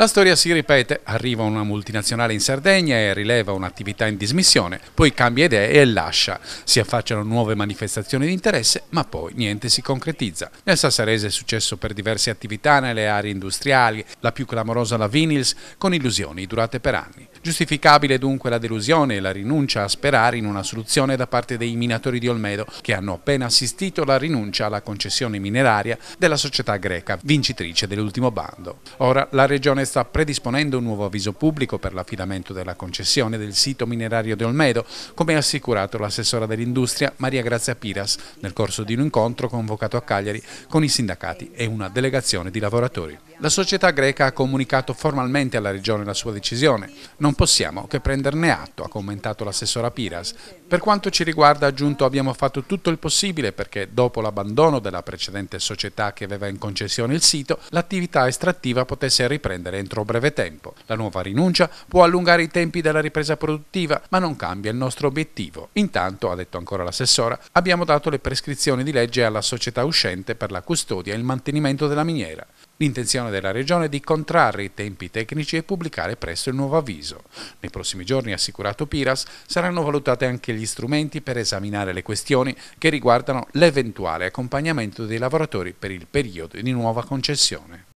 La storia si ripete, arriva una multinazionale in Sardegna e rileva un'attività in dismissione, poi cambia idea e lascia. Si affacciano nuove manifestazioni di interesse, ma poi niente si concretizza. Nel Sassarese è successo per diverse attività nelle aree industriali, la più clamorosa la Vinils, con illusioni durate per anni. Giustificabile dunque la delusione e la rinuncia a sperare in una soluzione da parte dei minatori di Olmedo, che hanno appena assistito alla rinuncia alla concessione mineraria della società greca, vincitrice dell'ultimo bando. Ora la regione sta predisponendo un nuovo avviso pubblico per l'affidamento della concessione del sito minerario di Olmedo, come ha assicurato l'assessora dell'industria Maria Grazia Piras nel corso di un incontro convocato a Cagliari con i sindacati e una delegazione di lavoratori. La società greca ha comunicato formalmente alla Regione la sua decisione. Non possiamo che prenderne atto, ha commentato l'assessora Piras. Per quanto ci riguarda, ha aggiunto, abbiamo fatto tutto il possibile perché dopo l'abbandono della precedente società che aveva in concessione il sito, l'attività estrattiva potesse riprendere entro breve tempo. La nuova rinuncia può allungare i tempi della ripresa produttiva, ma non cambia il nostro obiettivo. Intanto, ha detto ancora l'assessora, abbiamo dato le prescrizioni di legge alla società uscente per la custodia e il mantenimento della miniera. L'intenzione Commissione della Regione di contrarre i tempi tecnici e pubblicare presto il nuovo avviso. Nei prossimi giorni, assicurato Piras, saranno valutate anche gli strumenti per esaminare le questioni che riguardano l'eventuale accompagnamento dei lavoratori per il periodo di nuova concessione.